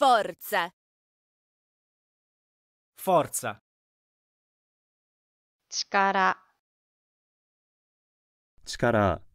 Forza. Forza. Chikara. Chikara.